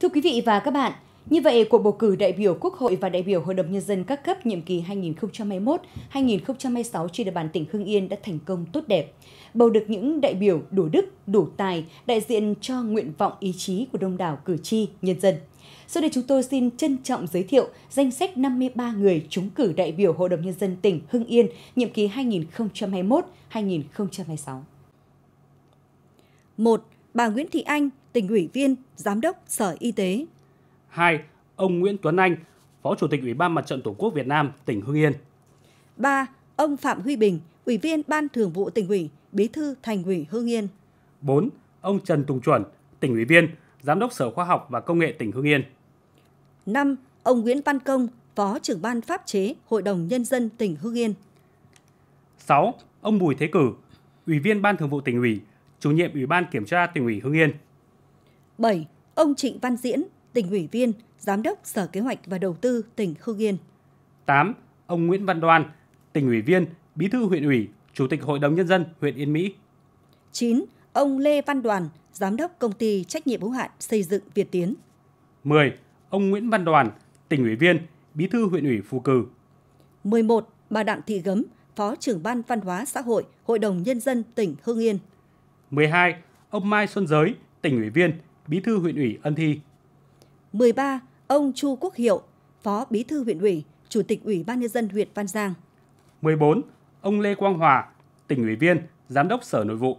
Thưa quý vị và các bạn, như vậy, cuộc bầu cử đại biểu Quốc hội và đại biểu Hội đồng Nhân dân các cấp nhiệm kỳ 2021-2026 trên địa bàn tỉnh Hưng Yên đã thành công tốt đẹp. Bầu được những đại biểu đủ đức, đủ tài, đại diện cho nguyện vọng ý chí của đông đảo cử tri, nhân dân. Sau đây chúng tôi xin trân trọng giới thiệu danh sách 53 người trúng cử đại biểu Hội đồng Nhân dân tỉnh Hưng Yên nhiệm kỳ 2021-2026. 1 bà Nguyễn Thị Anh, tỉnh ủy viên, giám đốc Sở Y tế. 2. Ông Nguyễn Tuấn Anh, Phó Chủ tịch Ủy ban Mặt trận Tổ quốc Việt Nam, tỉnh Hưng Yên. 3. Ông Phạm Huy Bình, Ủy viên Ban Thường vụ tỉnh ủy, Bí thư Thành ủy Hưng Yên. 4. Ông Trần Tùng Chuẩn, tỉnh ủy viên, Giám đốc Sở Khoa học và Công nghệ tỉnh Hưng Yên. 5. Ông Nguyễn Văn Công, Phó trưởng ban pháp chế Hội đồng Nhân dân tỉnh Hưng Yên. 6. Ông Bùi Thế Cử, Ủy viên Ban Thường vụ tỉnh ủy, chủ nhiệm Ủy ban Kiểm tra tỉnh ủy Hưng Yên. 7. Ông Trịnh Văn Diễn, tỉnh ủy viên, Giám đốc Sở Kế hoạch và Đầu tư tỉnh Hưng Yên. 8. Ông Nguyễn Văn Đoan, tỉnh ủy viên, Bí thư huyện ủy, Chủ tịch Hội đồng Nhân dân huyện Yên Mỹ. 9. Ông Lê Văn Đoàn, Giám đốc Công ty Trách nhiệm hữu hạn Xây dựng Việt Tiến. 10. Ông Nguyễn Văn Đoàn, tỉnh ủy viên, Bí thư huyện ủy Phú Cừ. 11. Bà Đặng Thị Gấm, Phó trưởng Ban Văn hóa Xã hội, Hội đồng Nhân dân tỉnh Hưng Yên. 12. Ông Mai Xuân Giới, tỉnh ủy viên, bí thư huyện ủy Ân Thi. 13. Ông Chu Quốc Hiệu, phó bí thư huyện ủy, chủ tịch ủy ban nhân dân huyện Văn Giang. 14. Ông Lê Quang Hòa, tỉnh ủy viên, giám đốc Sở Nội vụ.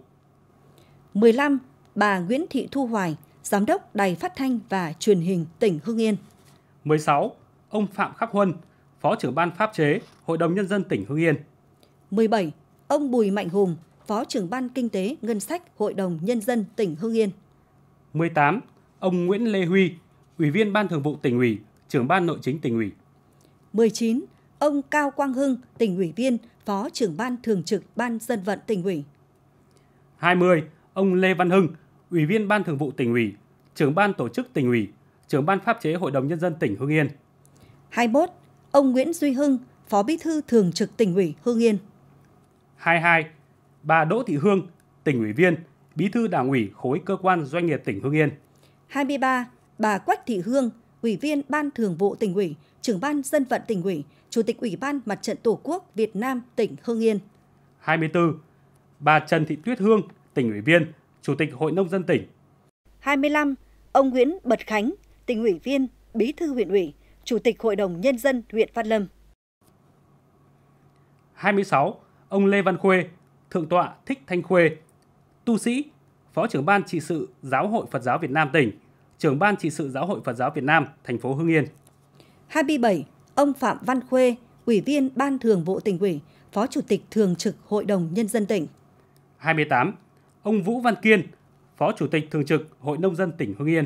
15. Bà Nguyễn Thị Thu Hoài, giám đốc Đài Phát thanh và Truyền hình tỉnh Hưng Yên. 16. Ông Phạm Khắc Huân, phó trưởng ban pháp chế, Hội đồng nhân dân tỉnh Hưng Yên. 17. Ông Bùi Mạnh Hùng, Phó trưởng ban Kinh tế, Ngân sách, Hội đồng Nhân dân tỉnh Hưng Yên. 18. Ông Nguyễn Lê Huy, Ủy viên Ban Thường vụ tỉnh ủy, trưởng ban nội chính tỉnh ủy. 19. Ông Cao Quang Hưng, tỉnh ủy viên, Phó trưởng ban thường trực Ban dân vận tỉnh ủy. 20. Ông Lê Văn Hưng, Ủy viên Ban Thường vụ tỉnh ủy, trưởng ban tổ chức tỉnh ủy, trưởng ban pháp chế Hội đồng nhân dân tỉnh Hưng Yên. 21. Ông Nguyễn Duy Hưng, Phó Bí thư Thường trực tỉnh ủy Hưng Yên. 22 bà Đỗ Thị Hương, tỉnh ủy viên, bí thư đảng ủy khối cơ quan doanh nghiệp tỉnh Hưng Yên. 23. Bà Quách Thị Hương, ủy viên Ban Thường vụ tỉnh ủy, trưởng ban dân vận tỉnh ủy, chủ tịch Ủy ban Mặt trận Tổ quốc Việt Nam tỉnh Hưng Yên. 24. Bà Trần Thị Tuyết Hương, tỉnh ủy viên, chủ tịch Hội nông dân tỉnh. 25. Ông Nguyễn Bật Khánh, tỉnh ủy viên, bí thư huyện ủy, chủ tịch Hội đồng nhân dân huyện Văn Lâm. 26. Ông Lê Văn Khuê, Thượng tọa Thích Thanh Khuê, tu sĩ, Phó trưởng ban trị sự Giáo hội Phật giáo Việt Nam tỉnh, trưởng ban trị sự Giáo hội Phật giáo Việt Nam thành phố Hưng Yên. 27. Ông Phạm Văn Khuê, Ủy viên Ban Thường vụ tỉnh ủy, Phó Chủ tịch Thường trực Hội đồng Nhân dân tỉnh. 28. Ông Vũ Văn Kiên, Phó Chủ tịch Thường trực Hội Nông dân tỉnh Hưng Yên.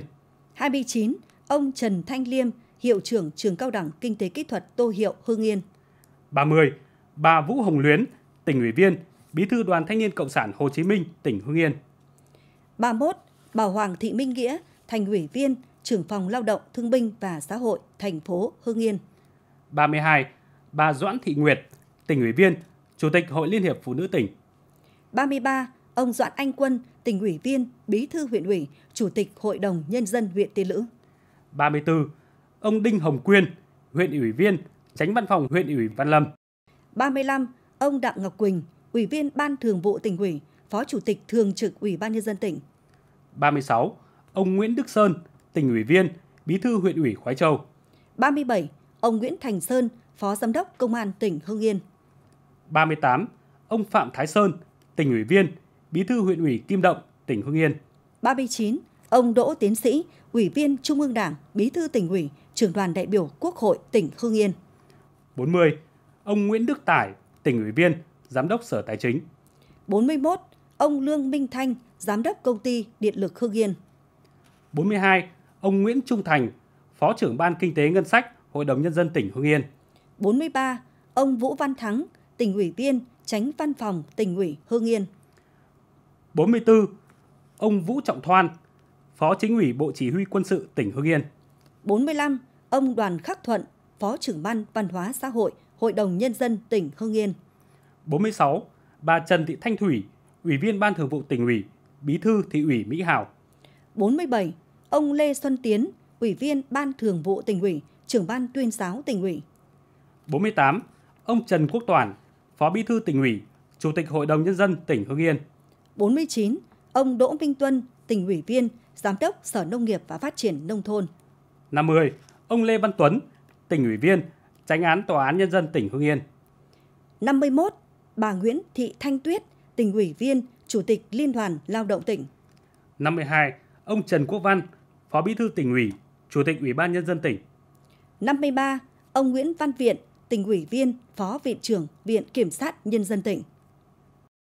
29. Ông Trần Thanh Liêm, Hiệu trưởng Trường Cao đẳng Kinh tế Kỹ thuật Tô Hiệu Hưng Yên. 30. Bà Vũ Hồng Luyến, tỉnh ủy viên, Bí thư Đoàn Thanh niên Cộng sản Hồ Chí Minh, tỉnh Hưng Yên. 31. Bà Hoàng Thị Minh Nghĩa, thành ủy viên, trưởng phòng Lao động, Thương binh và Xã hội thành phố Hưng Yên. 32. Bà Doãn Thị Nguyệt, tỉnh ủy viên, Chủ tịch Hội Liên hiệp Phụ nữ tỉnh. 33. Ông Doãn Anh Quân, tỉnh ủy viên, bí thư huyện ủy, chủ tịch Hội đồng Nhân dân huyện Tiên Lữ. 34. Ông Đinh Hồng Quyên, huyện ủy viên, tránh văn phòng huyện ủy Văn Lâm. 35. Ông Đặng Ngọc Quỳnh, Ủy viên Ban Thường vụ tỉnh ủy, Phó Chủ tịch Thường trực Ủy ban Nhân dân tỉnh. 36. Ông Nguyễn Đức Sơn, tỉnh ủy viên, Bí thư huyện ủy Khói Châu. 37. Ông Nguyễn Thành Sơn, Phó Giám đốc Công an tỉnh Hưng Yên. 38. Ông Phạm Thái Sơn, tỉnh ủy viên, Bí thư huyện ủy Kim Động, tỉnh Hưng Yên. 39. Ông Đỗ Tiến Sĩ, Ủy viên Trung ương Đảng, Bí thư tỉnh ủy, Trưởng đoàn đại biểu Quốc hội tỉnh Hưng Yên. 40. Ông Nguyễn Đức Tải, tỉnh ủy viên, Giám đốc Sở Tài chính. 41. Ông Lương Minh Thanh, Giám đốc Công ty Điện lực hương Yên. 42. Ông Nguyễn Trung Thành, Phó trưởng Ban Kinh tế Ngân sách, Hội đồng Nhân dân tỉnh hương Yên. 43. Ông Vũ Văn Thắng, tỉnh ủy viên, tránh văn phòng tỉnh ủy hương Yên. 44. Ông Vũ Trọng Thoan, Phó Chính ủy Bộ Chỉ huy Quân sự tỉnh hương Yên. 45. Ông Đoàn Khắc Thuận, Phó trưởng Ban Văn hóa Xã hội, Hội đồng Nhân dân tỉnh hương Yên. 46. Bà Trần Thị Thanh Thủy, Ủy viên Ban Thường vụ Tỉnh ủy, Bí thư Thị ủy Mỹ Hào. 47. Ông Lê Xuân Tiến, Ủy viên Ban Thường vụ Tỉnh ủy, Trưởng ban Tuyên giáo Tỉnh ủy. 48. Ông Trần Quốc Toàn Phó Bí thư Tỉnh ủy, Chủ tịch Hội đồng nhân dân tỉnh Hưng Yên. 49. Ông Đỗ Minh Tuân, Tỉnh ủy viên, Giám đốc Sở Nông nghiệp và Phát triển nông thôn. 50. Ông Lê Văn Tuấn, Tỉnh ủy viên, Tránh án Tòa án nhân dân tỉnh Hưng Yên. 51 bà Nguyễn Thị Thanh Tuyết, tỉnh ủy viên, Chủ tịch Liên đoàn Lao động tỉnh. 52. Ông Trần Quốc Văn, Phó Bí thư tỉnh ủy, Chủ tịch Ủy ban Nhân dân tỉnh. 53. Ông Nguyễn Văn Viện, tỉnh ủy viên, Phó Viện trưởng Viện Kiểm sát Nhân dân tỉnh.